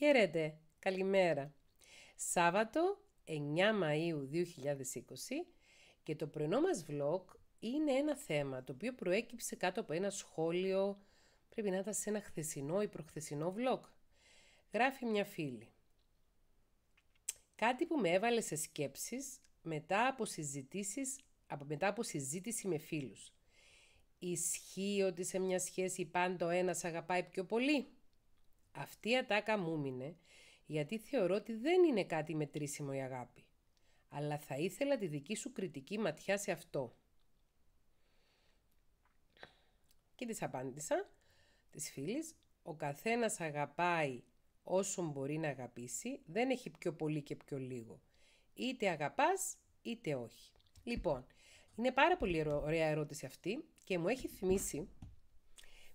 Χαίρετε, καλημέρα. Σάββατο 9 Μαΐου 2020 και το πρωινό μας vlog είναι ένα θέμα το οποίο προέκυψε κάτω από ένα σχόλιο, πρέπει να ήταν σε ένα χθεσινό ή προχθεσινό vlog. Γράφει μια φίλη. Κάτι που με έβαλε σε σκέψεις μετά από, συζητήσεις, από μετά από συζήτηση με φίλους. Ισχύει ότι σε μια σχέση πάντα ο ένας αγαπάει πιο πολύ αυτή η ατάκα μου μείνε, γιατί θεωρώ ότι δεν είναι κάτι μετρήσιμο η αγάπη. Αλλά θα ήθελα τη δική σου κριτική ματιά σε αυτό. Και της απάντησα, της φίλης, ο καθένας αγαπάει όσον μπορεί να αγαπήσει, δεν έχει πιο πολύ και πιο λίγο. Είτε αγαπάς, είτε όχι. Λοιπόν, είναι πάρα πολύ ωραία ερώτηση αυτή και μου έχει θυμίσει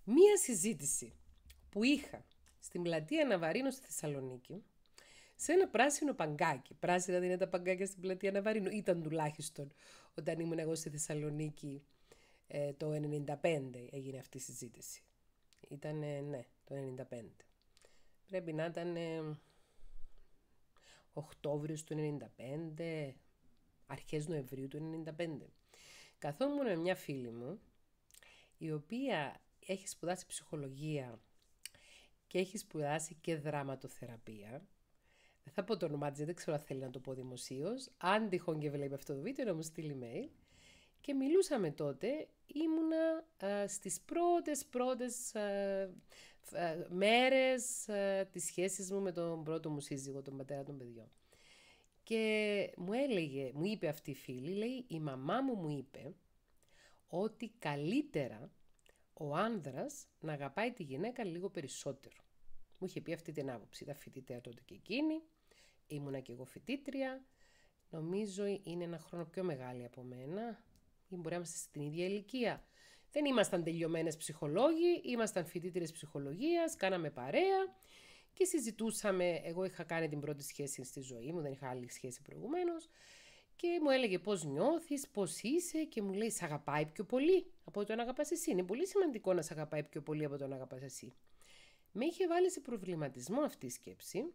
μία συζήτηση που είχα στην πλατεία Ναβαρίνο στη Θεσσαλονίκη, σε ένα πράσινο παγκάκι. Πράσινα δεν είναι τα παγκάκια στην πλατεία Ναβαρίνο, ήταν τουλάχιστον όταν ήμουν εγώ στη Θεσσαλονίκη ε, το 1995 έγινε αυτή η συζήτηση. Ήταν, ναι, το 1995. Πρέπει να ήταν ε, Οκτώβριος του 1995, αρχές Νοεμβρίου του 1995. Καθόμουν με μια φίλη μου, η οποία έχει σπουδάσει ψυχολογία και έχει σπουδάσει και δραματοθεραπεία. Δεν θα πω το όνομά της, δεν ξέρω αν θέλει να το πω δημοσίως. Αν τυχόν και βλέπει αυτό το βίντεο, να μου στείλει mail. Και μιλούσαμε τότε, ήμουνα στι ε, στις πρώτες πρώτες ε, ε, μέρες της σχέσης μου με τον πρώτο μου σύζυγο, τον πατέρα των παιδιών. Και μου έλεγε, μου είπε αυτή η φίλη, λέει, η μαμά μου μου είπε ότι καλύτερα ο άνδρας να αγαπάει τη γυναίκα λίγο περισσότερο. Μου είχε πει αυτή την άποψη. Ήταν φοιτήτρια τότε και εκείνη, ήμουνα και εγώ φοιτήτρια. Νομίζω είναι ένα χρόνο πιο μεγάλη από μένα, ή μπορεί να είμαστε στην ίδια ηλικία. Δεν ήμασταν τελειωμένες ψυχολόγοι, ήμασταν φοιτήτρε ψυχολογίας, κάναμε παρέα και συζητούσαμε. Εγώ είχα κάνει την πρώτη σχέση στη ζωή μου, δεν είχα άλλη σχέση προηγουμένως και μου έλεγε πώς νιώθεις, πώς είσαι και μου λέει «Σ' αγαπάει πιο πολύ από το να αγαπάς εσύ». Είναι πολύ σημαντικό να σ' αγαπάει πιο πολύ από το να αγαπάς εσύ. Με είχε βάλει σε προβληματισμό αυτή η σκέψη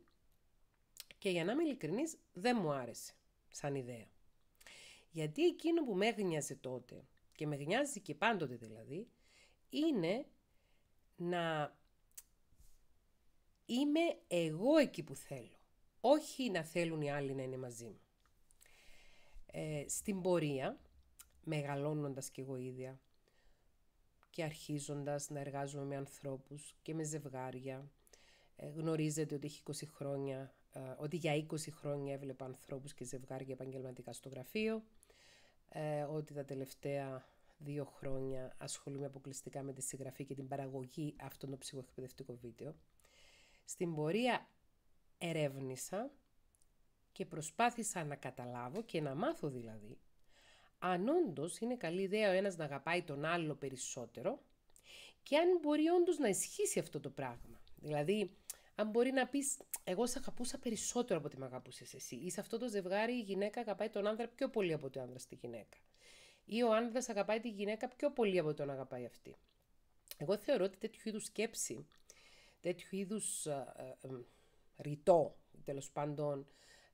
και για να είμαι ειλικρινής δεν μου άρεσε σαν ιδέα. Γιατί εκείνο που με γνιάζει τότε και με γνιάζει και πάντοτε δηλαδή είναι να είμαι εγώ εκεί που θέλω. Όχι να θέλουν οι άλλοι να είναι μαζί μου. Ε, στην πορεία, μεγαλώνοντας και εγώ ίδια και αρχίζοντας να εργάζομαι με ανθρώπους και με ζευγάρια, ε, γνωρίζετε ότι, έχει 20 χρόνια, ε, ότι για 20 χρόνια έβλεπα ανθρώπους και ζευγάρια επαγγελματικά στο γραφείο, ε, ότι τα τελευταία δύο χρόνια ασχολούμαι αποκλειστικά με τη συγγραφή και την παραγωγή αυτών των ψυχοεκπαιδευτικών βίντεο. Στην πορεία ερεύνησα και προσπάθησα να καταλάβω και να μάθω δηλαδή αν όντως είναι καλή ιδέα ο ένας να αγαπάει τον άλλο περισσότερο και αν μπορεί όντως να ισχύσει αυτό το πράγμα. Δηλαδή, αν μπορεί να πεις εγώ σε αγαπούσα περισσότερο από ότι με αγαπούσες εσύ ή σε αυτό το ζευγάρι η γυναίκα αγαπάει τον άνδρα πιο πολύ από ότι ο άνδρας τη γυναίκα ή ο άνδρας αγαπάει τη γυναίκα πιο πολύ από τον αγαπάει αυτή. Εγώ θεωρώ ότι τέτοιου είδους σκέψη, τέτοιου είδους ε, ε, ε ρητό τέλος πάντων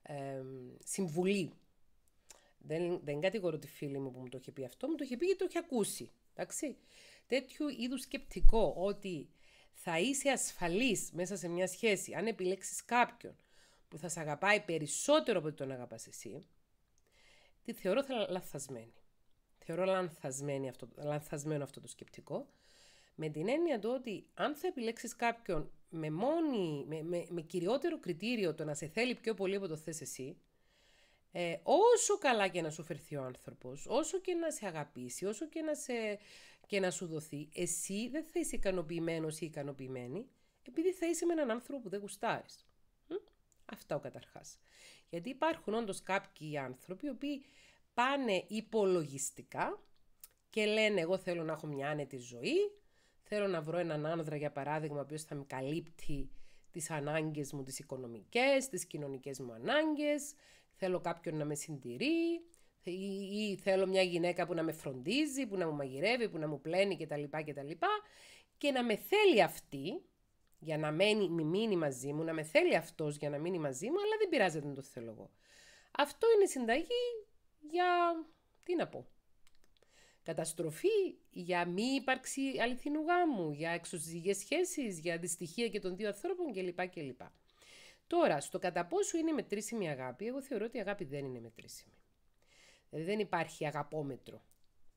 ε, συμβουλή. Δεν, δεν κατηγορώ τη φίλη μου που μου το είχε πει αυτό, μου το είχε πει γιατί το είχε ακούσει. Εντάξει. Τέτοιου είδους σκεπτικό ότι θα είσαι ασφαλής μέσα σε μια σχέση αν επιλέξεις κάποιον που θα σε αγαπάει περισσότερο από ότι τον αγαπάς εσύ, τη θεωρώ θα λανθασμένη. Θεωρώ λανθασμένη αυτό, λανθασμένο αυτό το σκεπτικό, με την έννοια του ότι αν θα επιλέξεις κάποιον με, μόνη, με, με, με, κυριότερο κριτήριο το να σε θέλει πιο πολύ από το θες εσύ, ε, όσο καλά και να σου φερθεί ο άνθρωπος, όσο και να σε αγαπήσει, όσο και να, σε, και να σου δοθεί, εσύ δεν θα είσαι ικανοποιημένος ή ικανοποιημένη, επειδή θα είσαι με έναν άνθρωπο που δεν γουστάρεις. ο καταρχάς. Γιατί υπάρχουν όντως κάποιοι άνθρωποι οι οποίοι πάνε υπολογιστικά και λένε εγώ θέλω να έχω μια άνετη ζωή, Θέλω να βρω έναν άνδρα, για παράδειγμα, ο οποίος θα με καλύπτει τις ανάγκες μου, τις οικονομικές, τις κοινωνικές μου ανάγκες. Θέλω κάποιον να με συντηρεί ή, θέλω μια γυναίκα που να με φροντίζει, που να μου μαγειρεύει, που να μου πλένει κτλ. Και να με θέλει αυτή για να μένει, μείνει μαζί μου, να με θέλει αυτός για να μείνει μαζί μου, αλλά δεν πειράζεται να το θέλω εγώ. Αυτό είναι συνταγή για... τι να πω, καταστροφή για μη ύπαρξη αληθινού γάμου, για εξωζυγές σχέσεις, για δυστυχία και των δύο ανθρώπων κλπ. κλπ. Τώρα, στο κατά πόσο είναι μετρήσιμη η αγάπη, εγώ θεωρώ ότι η αγάπη δεν είναι μετρήσιμη. Δηλαδή δεν υπάρχει αγαπόμετρο.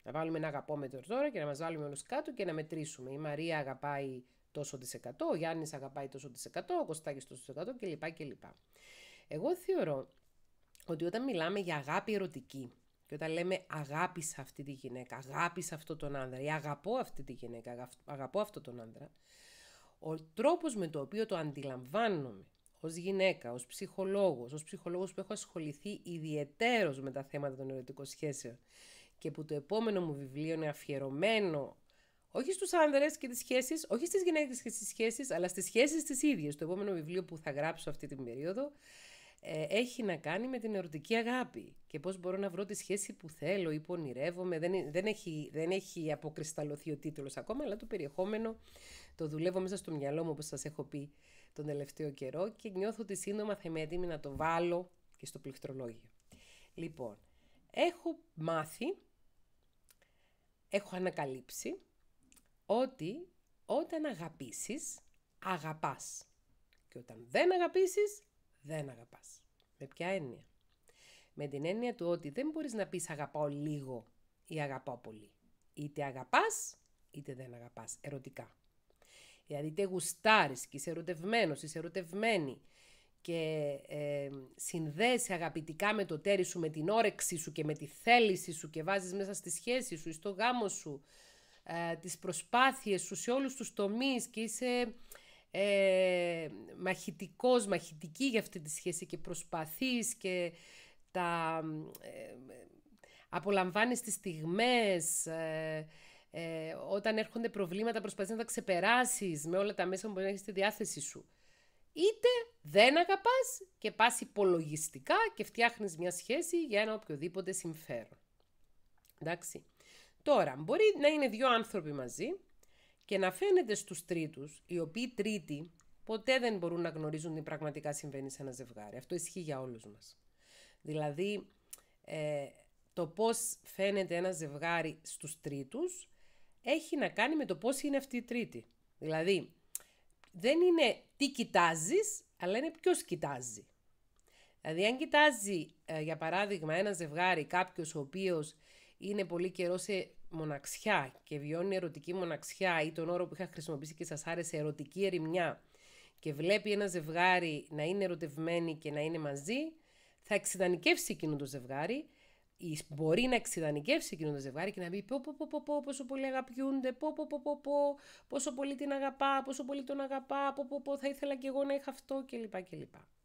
Να βάλουμε ένα αγαπόμετρο τώρα και να μας βάλουμε όλους κάτω και να μετρήσουμε. Η Μαρία αγαπάει τόσο της 100, ο Γιάννης αγαπάει τόσο της 100, ο Κωστάκης τόσο της 100 κλπ. κλπ. Εγώ θεωρώ ότι όταν μιλάμε για αγάπη ερωτική, και όταν λέμε αγάπησα αυτή τη γυναίκα, αγάπησα αυτό τον άνδρα ή αγαπώ αυτή τη γυναίκα, αγαπώ αυτό τον άνδρα, ο τρόπος με το οποίο το αντιλαμβάνομαι ως γυναίκα, ως ψυχολόγος, ως ψυχολόγος που έχω ασχοληθεί ιδιαιτέρως με τα θέματα των ερωτικών σχέσεων και που το επόμενο μου βιβλίο είναι αφιερωμένο όχι στους άνδρες και τις σχέσεις, όχι στις γυναίκες και στις σχέσεις, αλλά στις σχέσεις τις ίδιες. Το επόμενο βιβλίο που θα γράψω αυτή την περίοδο ε, έχει να κάνει με την ερωτική αγάπη και πώς μπορώ να βρω τη σχέση που θέλω ή που ονειρεύομαι. Δεν, δεν, έχει, δεν έχει αποκρισταλωθεί ο τίτλος ακόμα, αλλά το περιεχόμενο το δουλεύω μέσα στο μυαλό μου, όπως σας έχω πει τον τελευταίο καιρό και νιώθω ότι σύντομα θα είμαι έτοιμη να το βάλω και στο πληκτρολόγιο. Λοιπόν, έχω μάθει, έχω ανακαλύψει ότι όταν αγαπήσεις, αγαπάς. Και όταν δεν αγαπήσεις, δεν αγαπάς. Με ποια έννοια. Με την έννοια του ότι δεν μπορείς να πεις αγαπάω λίγο ή αγαπάω πολύ. Είτε αγαπάς, είτε δεν αγαπάς, ερωτικά. Δηλαδή είτε γουστάρεις και είσαι ερωτευμένος, είσαι ερωτευμένη και ε, αγαπητικά με το τέρι σου, με την όρεξή σου και με τη θέληση σου και βάζεις μέσα στη σχέση σου, στο γάμο σου, ε, τις προσπάθειες σου σε όλους τους τομείς και είσαι ε, μαχητικός, μαχητική για αυτή τη σχέση και προσπαθείς και τα, ε, απολαμβάνεις τις στιγμές, ε, ε, όταν έρχονται προβλήματα προσπαθείς να τα ξεπεράσεις με όλα τα μέσα που μπορεί έχεις στη διάθεση σου. Είτε δεν αγαπάς και πας υπολογιστικά και φτιάχνεις μια σχέση για ένα οποιοδήποτε συμφέρον. Εντάξει. Τώρα, μπορεί να είναι δύο άνθρωποι μαζί, και να φαίνεται στους τρίτους, οι οποίοι τρίτοι ποτέ δεν μπορούν να γνωρίζουν τι πραγματικά συμβαίνει σε ένα ζευγάρι. Αυτό ισχύει για όλους μας. Δηλαδή, ε, το πώς φαίνεται ένα ζευγάρι στους τρίτους έχει να κάνει με το πώς είναι αυτή η τρίτη. Δηλαδή, δεν είναι τι κοιτάζεις, αλλά είναι ποιος κοιτάζει. Δηλαδή, αν κοιτάζει, ε, για παράδειγμα, ένα ζευγάρι κάποιος ο οποίος είναι πολύ καιρό σε μοναξιά και βιώνει ερωτική μοναξιά ή τον όρο που είχα χρησιμοποιήσει και σας άρεσε ερωτική ερημιά και βλέπει ένα ζευγάρι να είναι ερωτευμένοι και να είναι μαζί, θα εξειδανικεύσει εκείνο το ζευγάρι ή μπορεί να εξειδανικεύσει εκείνο το ζευγάρι και να πει πω, πω, πω, πω, πόσο πολύ αγαπιούνται, πω, πω, πω, πω, πω, πόσο πολύ την αγαπά, πόσο πολύ τον αγαπά, πω, πω, πω, θα ήθελα και εγώ να είχα αυτό κλπ.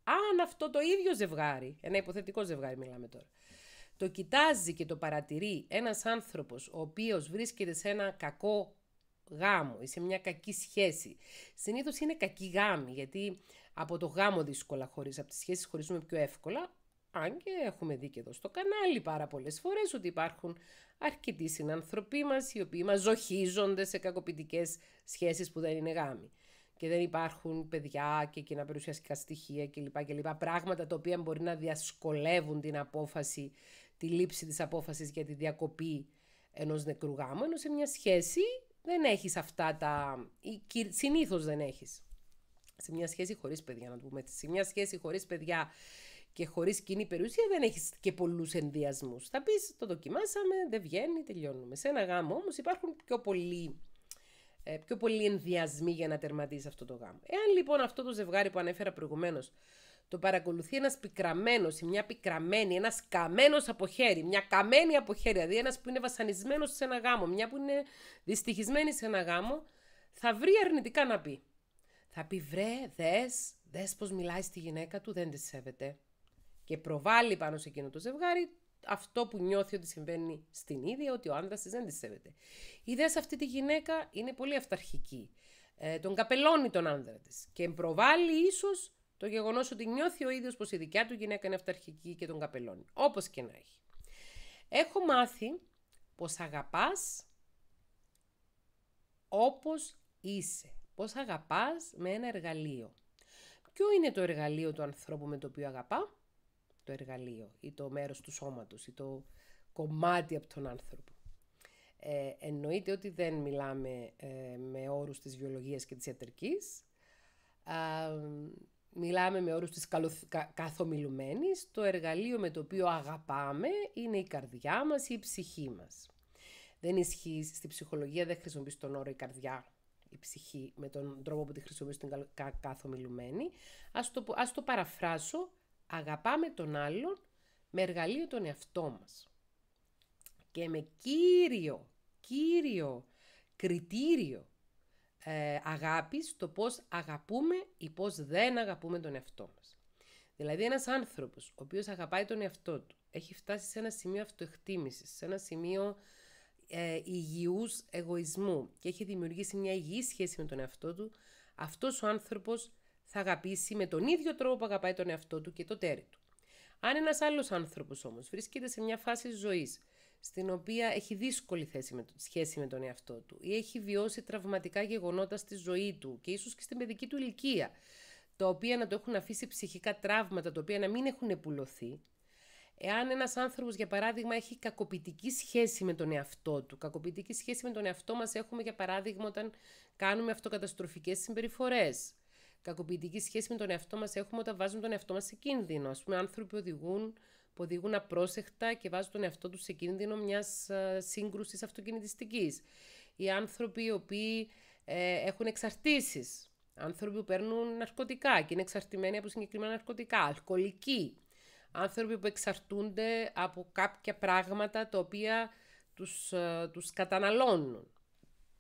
Αν αυτό το ίδιο ζευγάρι, ένα υποθετικό ζευγάρι μιλάμε τώρα, το κοιτάζει και το παρατηρεί ένας άνθρωπος ο οποίος βρίσκεται σε ένα κακό γάμο ή σε μια κακή σχέση. Συνήθως είναι κακή γάμη, γιατί από το γάμο δύσκολα χωρίς, από τις σχέσεις χωρίζουμε πιο εύκολα, αν και έχουμε δει και εδώ στο κανάλι πάρα πολλές φορές ότι υπάρχουν αρκετοί συνανθρωποί μας οι οποίοι μας ζοχίζονται σε κακοποιητικές σχέσεις που δεν είναι γάμοι. Και δεν υπάρχουν παιδιά και κοινά περιουσιαστικά στοιχεία κλπ. κλπ. Πράγματα τα οποία μπορεί να διασκολεύουν την απόφαση τη λήψη της απόφασης για τη διακοπή ενός νεκρού γάμου, ενώ σε μια σχέση δεν έχεις αυτά τα... συνήθως δεν έχεις. Σε μια σχέση χωρίς παιδιά, να το πούμε έτσι. Σε μια σχέση χωρίς παιδιά και χωρίς κοινή περιουσία δεν έχεις και πολλούς ενδιασμούς. Θα πεις, το δοκιμάσαμε, δεν βγαίνει, τελειώνουμε. Σε ένα γάμο όμως υπάρχουν πιο πολλοί, ε, πιο πολύ ενδιασμοί για να τερματίσεις αυτό το γάμο. Εάν λοιπόν αυτό το ζευγάρι που ανέφερα προηγουμένως το παρακολουθεί ένας πικραμένος ή μια πικραμένη, ένας καμένος από χέρι, μια καμένη από χέρι, δηλαδή ένας που είναι βασανισμένος σε ένα γάμο, μια που είναι δυστυχισμένη σε ένα γάμο, θα βρει αρνητικά να πει. Θα πει βρε, δες, δες πώς μιλάει στη γυναίκα του, δεν της σέβεται. Και προβάλλει πάνω σε εκείνο το ζευγάρι αυτό που νιώθει ότι συμβαίνει στην ίδια, ότι ο άντρας της δεν της σέβεται. Η δε σε αυτή τη γυναίκα είναι πολύ αυταρχική. Ε, τον καπελώνει τον άντρα της και προβάλλει ίσως το γεγονός ότι νιώθει ο ίδιος πως η δικιά του γυναίκα είναι αυταρχική και τον καπελώνει. Όπως και να έχει. Έχω μάθει πως αγαπάς όπως είσαι. Πώ αγαπάς με ένα εργαλείο. Ποιο είναι το εργαλείο του ανθρώπου με το οποίο αγαπά, το εργαλείο ή το μέρος του σώματος ή το κομμάτι από τον άνθρωπο. Ε, εννοείται ότι δεν μιλάμε ε, με όρους της βιολογίας και της ιατρικής. Ε, μιλάμε με όρους της καθομιλουμένης, το εργαλείο με το οποίο αγαπάμε είναι η καρδιά μας ή η ψυχή μας. Δεν ισχύει, στη ψυχολογία δεν χρησιμοποιείς τον όρο η καρδιά, η ψυχή, με τον τρόπο που τη χρησιμοποιείς την καθομιλουμένη. Ας το, παραφράσω, αγαπάμε τον άλλον με εργαλείο τον εαυτό μας. Και με κύριο, κύριο κριτήριο ε, αγάπης, το πώς αγαπούμε ή πώς δεν αγαπούμε τον εαυτό μας. Δηλαδή ένας άνθρωπος ο οποίος αγαπάει τον εαυτό του, έχει φτάσει σε ένα σημείο αυτοεκτίμησης, σε ένα σημείο ε, υγιούς εγωισμού και έχει δημιουργήσει μια υγιή σχέση με τον εαυτό του, αυτός ο άνθρωπος θα αγαπήσει με τον ίδιο τρόπο που αγαπάει τον εαυτό του και το τέρι του. Αν ένας άλλος άνθρωπος όμως βρίσκεται σε μια φάση ζωής στην οποία έχει δύσκολη θέση με σχέση με τον εαυτό του ή έχει βιώσει τραυματικά γεγονότα στη ζωή του και ίσως και στην παιδική του ηλικία, τα οποία να το έχουν αφήσει ψυχικά τραύματα, τα οποία να μην έχουν επουλωθεί. Εάν ένας άνθρωπος, για παράδειγμα, έχει κακοποιητική σχέση με τον εαυτό του, κακοποιητική σχέση με τον εαυτό μας έχουμε, για παράδειγμα, όταν κάνουμε αυτοκαταστροφικές συμπεριφορές, κακοποιητική σχέση με τον εαυτό μας έχουμε όταν βάζουμε τον εαυτό μας σε κίνδυνο. Ας πούμε, άνθρωποι οδηγούν που οδηγούν απρόσεχτα και βάζουν τον εαυτό τους σε κίνδυνο μιας ε, σύγκρουσης αυτοκινητιστικής. Οι άνθρωποι οι οποίοι ε, έχουν εξαρτήσεις. Άνθρωποι που παίρνουν ναρκωτικά και είναι εξαρτημένοι από συγκεκριμένα ναρκωτικά. Αλκοολικοί. Άνθρωποι που εξαρτούνται από κάποια πράγματα τα οποία τους, ε, τους καταναλώνουν.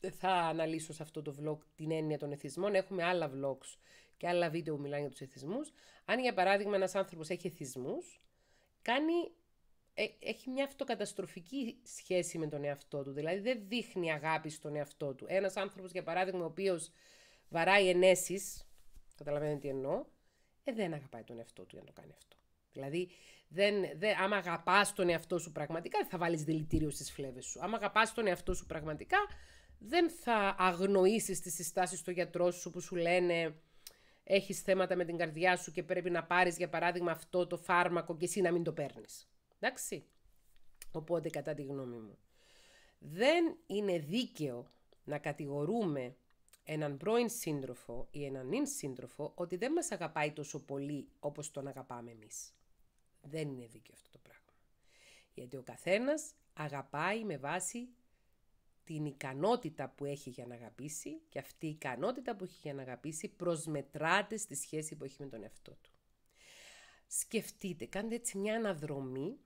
Δεν θα αναλύσω σε αυτό το vlog την έννοια των εθισμών. Έχουμε άλλα vlogs και άλλα βίντεο που μιλάνε για τους εθισμούς. Αν για παράδειγμα ένας άνθρωπος έχει εθισμούς, κάνει, ε, έχει μια αυτοκαταστροφική σχέση με τον εαυτό του. Δηλαδή δεν δείχνει αγάπη στον εαυτό του. Ένας άνθρωπος, για παράδειγμα, ο οποίος βαράει ενέσεις, καταλαβαίνετε τι εννοώ, ε, δεν αγαπάει τον εαυτό του για να το κάνει αυτό. Δηλαδή, δεν, δεν, άμα αγαπάς τον εαυτό σου πραγματικά, δεν θα βάλεις δηλητήριο στις φλέβες σου. Άμα αγαπάς τον εαυτό σου πραγματικά, δεν θα αγνοήσεις τις συστάσεις του γιατρό σου που σου λένε έχεις θέματα με την καρδιά σου και πρέπει να πάρεις για παράδειγμα αυτό το φάρμακο και εσύ να μην το παίρνεις. Εντάξει. Οπότε κατά τη γνώμη μου. Δεν είναι δίκαιο να κατηγορούμε έναν πρώην σύντροφο ή έναν νυν σύντροφο ότι δεν μας αγαπάει τόσο πολύ όπως τον αγαπάμε εμείς. Δεν είναι δίκαιο αυτό το πράγμα. Γιατί ο καθένας αγαπάει με βάση την ικανότητα που έχει για να αγαπήσει και αυτή η ικανότητα που έχει για να αγαπήσει προσμετράται στη σχέση που έχει με τον εαυτό του. Σκεφτείτε, κάντε έτσι μια αναδρομή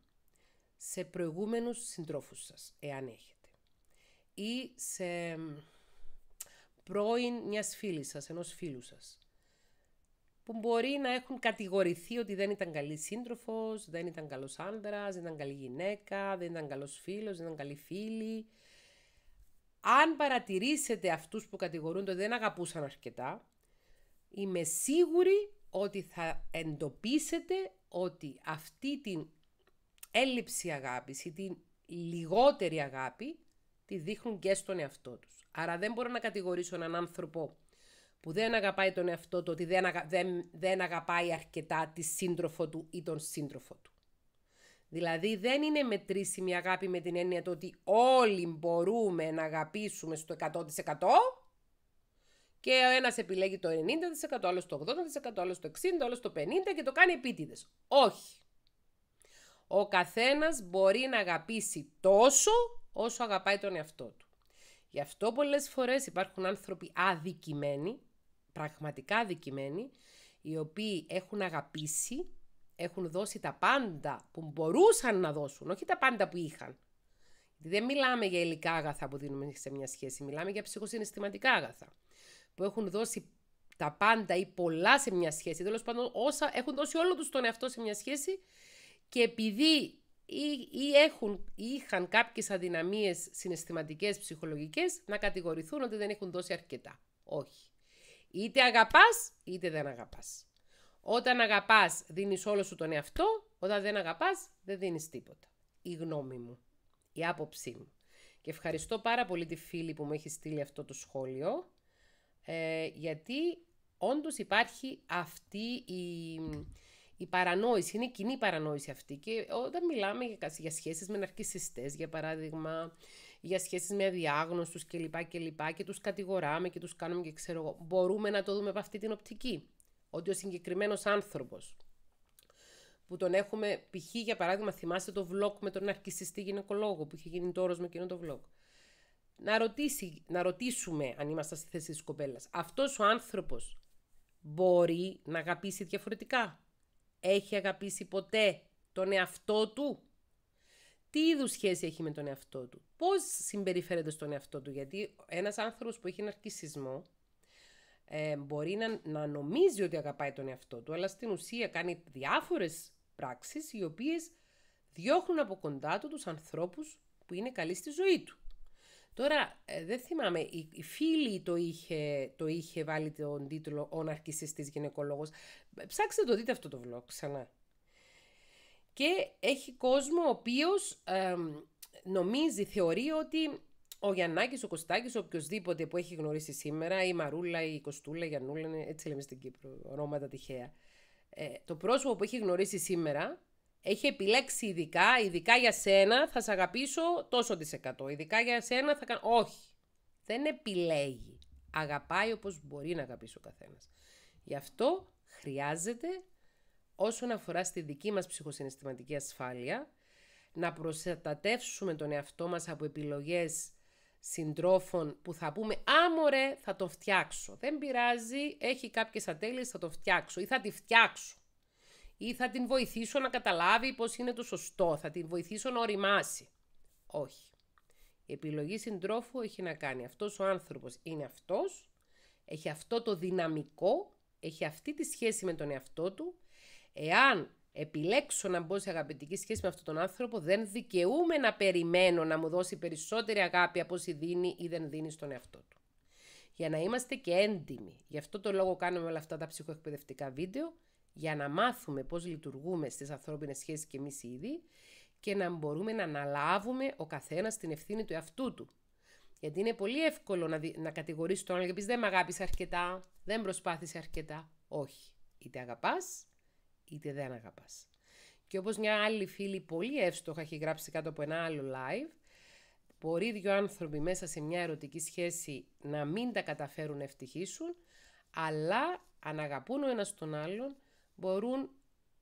σε προηγούμενους συντρόφους σας, εάν έχετε. Ή σε πρώην μιας φίλης σας, ενός φίλου σας. Που μπορεί να έχουν κατηγορηθεί ότι δεν ήταν καλή σύντροφος, δεν ήταν καλός άντρας, δεν ήταν καλή γυναίκα, δεν ήταν καλός φίλος, δεν ήταν καλή φίλη αν παρατηρήσετε αυτούς που κατηγορούν ότι δεν αγαπούσαν αρκετά, είμαι σίγουρη ότι θα εντοπίσετε ότι αυτή την έλλειψη αγάπης ή την λιγότερη αγάπη τη δείχνουν και στον εαυτό τους. Άρα δεν μπορώ να κατηγορήσω έναν άνθρωπο που δεν αγαπάει τον εαυτό του, ότι δεν αγαπάει αρκετά τη σύντροφο του ή τον σύντροφο του. Δηλαδή δεν είναι μετρήσιμη αγάπη με την έννοια το ότι όλοι μπορούμε να αγαπήσουμε στο 100% και ο ένας επιλέγει το 90%, άλλος το 80%, άλλος το 60%, άλλος το 50% και το κάνει επίτηδες. Όχι. Ο καθένας μπορεί να αγαπήσει τόσο όσο αγαπάει τον εαυτό του. Γι' αυτό πολλές φορές υπάρχουν άνθρωποι αδικημένοι, πραγματικά αδικημένοι, οι οποίοι έχουν αγαπήσει έχουν δώσει τα πάντα που μπορούσαν να δώσουν, όχι τα πάντα που είχαν. δεν μιλάμε για υλικά αγαθά που δίνουμε σε μια σχέση, μιλάμε για ψυχοσυναισθηματικά αγαθά. Που έχουν δώσει τα πάντα ή πολλά σε μια σχέση, τέλος πάντων όσα έχουν δώσει όλο τους τον εαυτό σε μια σχέση και επειδή ή, έχουν, ή είχαν κάποιες αδυναμίες συναισθηματικές ψυχολογικές να κατηγορηθούν ότι δεν έχουν δώσει αρκετά. Όχι. Είτε αγαπάς, είτε δεν αγαπάς. Όταν αγαπάς, δίνεις όλο σου τον εαυτό. Όταν δεν αγαπάς, δεν δίνεις τίποτα. Η γνώμη μου. Η άποψή μου. Και ευχαριστώ πάρα πολύ τη φίλη που μου έχει στείλει αυτό το σχόλιο. Ε, γιατί όντως υπάρχει αυτή η, η παρανόηση, είναι κοινή παρανόηση αυτή και όταν μιλάμε για, για σχέσεις με ναρκισιστές για παράδειγμα, για σχέσεις με αδιάγνωστους κλπ. Και, και τους κατηγοράμε και τους κάνουμε και ξέρω εγώ, μπορούμε να το δούμε από αυτή την οπτική. Ότι ο συγκεκριμένος άνθρωπος που τον έχουμε, π.χ. για παράδειγμα, θυμάστε το vlog με τον αρκισιστή γυναικολόγο που είχε γίνει τώρα με εκείνο το vlog. Να, ρωτήσει, να ρωτήσουμε αν είμαστε στη θέση της κοπέλας. Αυτός ο άνθρωπος μπορεί να αγαπήσει διαφορετικά. Έχει αγαπήσει ποτέ τον εαυτό του. Τι είδους σχέση έχει με τον εαυτό του. Πώς συμπεριφέρεται στον εαυτό του. Γιατί ένας άνθρωπος που έχει ναρκισισμό ε, μπορεί να, νομίζει ότι αγαπάει τον εαυτό του, αλλά στην ουσία κάνει διάφορες πράξεις οι οποίες διώχνουν από κοντά του τους ανθρώπους που είναι καλοί στη ζωή του. Τώρα, ε, δεν θυμάμαι, η, φίλη το είχε, το είχε βάλει τον τίτλο «Ο Ναρκισιστής Γυναικολόγος». Ε, ψάξτε το, δείτε αυτό το vlog ξανά. Και έχει κόσμο ο οποίος νομίζει, θεωρεί ότι ο Γιαννάκης, ο Κωστάκης, οποιοδήποτε που έχει γνωρίσει σήμερα, η Μαρούλα, η Κοστούλα, η Γιαννούλα, έτσι λέμε στην Κύπρο, ονόματα τυχαία. Ε, το πρόσωπο που έχει γνωρίσει σήμερα έχει επιλέξει ειδικά, ειδικά για σένα θα σε αγαπήσω τόσο τη εκατό. Ειδικά για σένα θα κάνω. Όχι. Δεν επιλέγει. Αγαπάει όπως μπορεί να αγαπήσει ο καθένας. Γι' αυτό χρειάζεται όσον αφορά στη δική μας ψυχοσυναισθηματική ασφάλεια να προστατεύσουμε τον εαυτό μας από επιλογές συντρόφων που θα πούμε άμορε, θα το φτιάξω». Δεν πειράζει, έχει κάποιες ατέλειες, θα το φτιάξω ή θα τη φτιάξω. Ή θα την βοηθήσω να καταλάβει πώς είναι το σωστό, θα την βοηθήσω να οριμάσει. Όχι. Η επιλογή συντρόφου έχει να κάνει. Αυτός ο άνθρωπος είναι αυτός, έχει αυτό το δυναμικό, έχει αυτή τη σχέση με τον εαυτό του. Εάν επιλέξω να μπω σε αγαπητική σχέση με αυτόν τον άνθρωπο, δεν δικαιούμαι να περιμένω να μου δώσει περισσότερη αγάπη από όσοι δίνει ή δεν δίνει στον εαυτό του. Για να είμαστε και έντιμοι. Γι' αυτό το λόγο κάνουμε όλα αυτά τα ψυχοεκπαιδευτικά βίντεο, για να μάθουμε πώς λειτουργούμε στις ανθρώπινες σχέσεις και εμείς ήδη και να μπορούμε να αναλάβουμε ο καθένας την ευθύνη του εαυτού του. Γιατί είναι πολύ εύκολο να, δι... να κατηγορήσει τον άλλο και πεις Δεν με αγάπησε αρκετά, δεν προσπάθησε αρκετά. Όχι. Είτε αγαπάς, είτε δεν αγαπάς. Και όπως μια άλλη φίλη πολύ εύστοχα έχει γράψει κάτω από ένα άλλο live, μπορεί δύο άνθρωποι μέσα σε μια ερωτική σχέση να μην τα καταφέρουν να ευτυχήσουν, αλλά αν αγαπούν ο ένας τον άλλον, μπορούν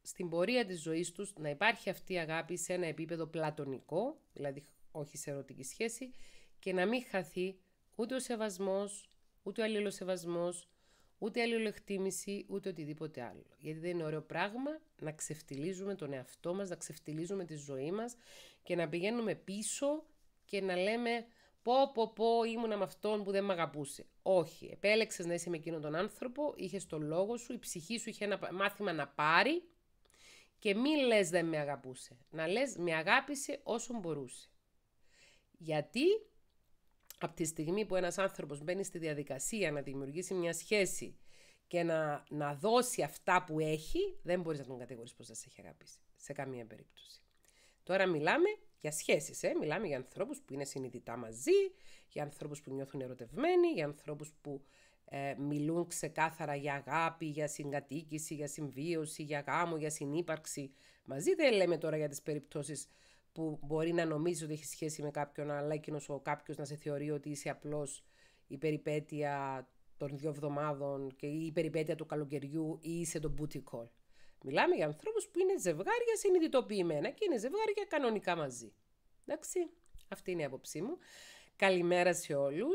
στην πορεία της ζωής τους να υπάρχει αυτή η αγάπη σε ένα επίπεδο πλατωνικό, δηλαδή όχι σε ερωτική σχέση, και να μην χαθεί ούτε ο σεβασμός, ούτε ο αλληλοσεβασμός, Ούτε αλληλοεκτήμηση, ούτε οτιδήποτε άλλο. Γιατί δεν είναι ωραίο πράγμα να ξεφτιλίζουμε τον εαυτό μας, να ξεφτιλίζουμε τη ζωή μας και να πηγαίνουμε πίσω και να λέμε πω πω πω ήμουνα με αυτόν που δεν με αγαπούσε. Όχι, επέλεξες να είσαι με εκείνον τον άνθρωπο, είχες το λόγο σου, η ψυχή σου είχε ένα μάθημα να πάρει και μη λες δεν με αγαπούσε. Να λες με αγάπησε όσο μπορούσε. Γιατί από τη στιγμή που ένας άνθρωπος μπαίνει στη διαδικασία να δημιουργήσει μια σχέση και να, να δώσει αυτά που έχει, δεν μπορείς να τον κατηγορείς πως δεν σε έχει αγαπήσει. Σε καμία περίπτωση. Τώρα μιλάμε για σχέσεις, ε? μιλάμε για ανθρώπους που είναι συνειδητά μαζί, για ανθρώπους που νιώθουν ερωτευμένοι, για ανθρώπους που ε, μιλούν ξεκάθαρα για αγάπη, για συγκατοίκηση, για συμβίωση, για γάμο, για συνύπαρξη μαζί. Δεν λέμε τώρα για τις περιπτώσεις που μπορεί να νομίζεις ότι έχει σχέση με κάποιον, αλλά εκείνος ο κάποιος να σε θεωρεί ότι είσαι απλώς η περιπέτεια των δύο εβδομάδων και η περιπέτεια του καλοκαιριού ή είσαι το booty call. Μιλάμε για ανθρώπους που είναι ζευγάρια συνειδητοποιημένα και είναι ζευγάρια κανονικά μαζί. Εντάξει, αυτή είναι η άποψή μου. Καλημέρα σε όλους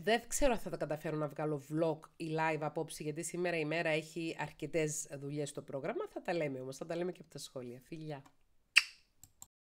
δεν ξέρω αν θα τα καταφέρω να βγάλω vlog ή live απόψε, γιατί σήμερα η live αποψη γιατι έχει αρκετές δουλειές στο πρόγραμμα. Θα τα λέμε όμως, θα τα λέμε και από τα σχόλια. Φιλιά!